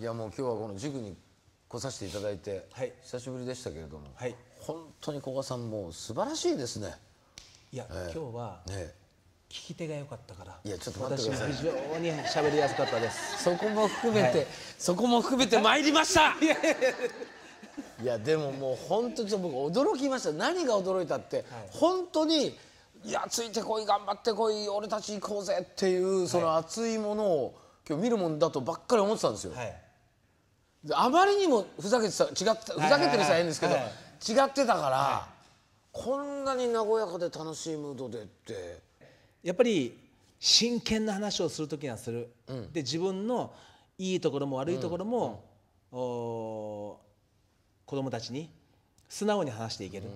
いやもう今日はこの塾に来させていただいて、はい、久しぶりでしたけれども、はい、本当に古賀さんも素晴らしいですねいや、えー、今日は、ね、聞き手が良かったからいやちょっと待ってください非常に喋りやすかったですそこも含めて、はい、そこも含めて参りました いやでももう本当に僕驚きました何が驚いたって、はい、本当にいやついてこい頑張ってこい俺たち行こうぜっていうその熱いものを、今日見るもんだとばっかり思ってたんですよ、はいあまりにもふざけてた違ってふざけてる人は変ですけど、はいはいはい、違ってたから、はい、こんなに和やかで楽しいムードでってやっぱり真剣な話をする時にはする、うん、で自分のいいところも悪いところも、うんお子供たちに素直に話していける。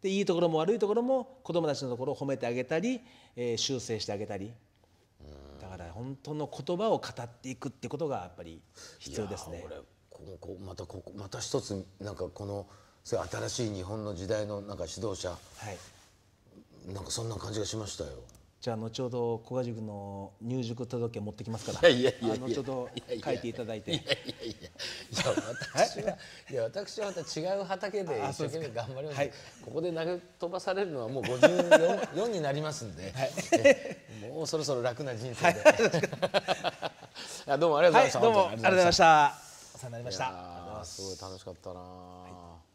でいいところも悪いところも子どもたちのところを褒めてあげたり、えー、修正してあげたり本当の言葉を語っていくってことがやっぱり必要ですね。ここまたここまた一つなんかこのそれ新しい日本の時代のなんか指導者、はい、なんかそんな感じがしましたよ。じゃあ後ほど古賀塾の入塾届持ってきますからいやいやいや後ほど書いていただいていやいやいやいやいや私はまた違う畑で一生懸命頑張ります、はい、ここで投げ飛ばされるのはもう54 になりますんで、はい、もうそろそろ楽な人生で、はい、どうもありがとうございました、はい、どうもありがとうございましたお世話になりましたすごい楽しかったな、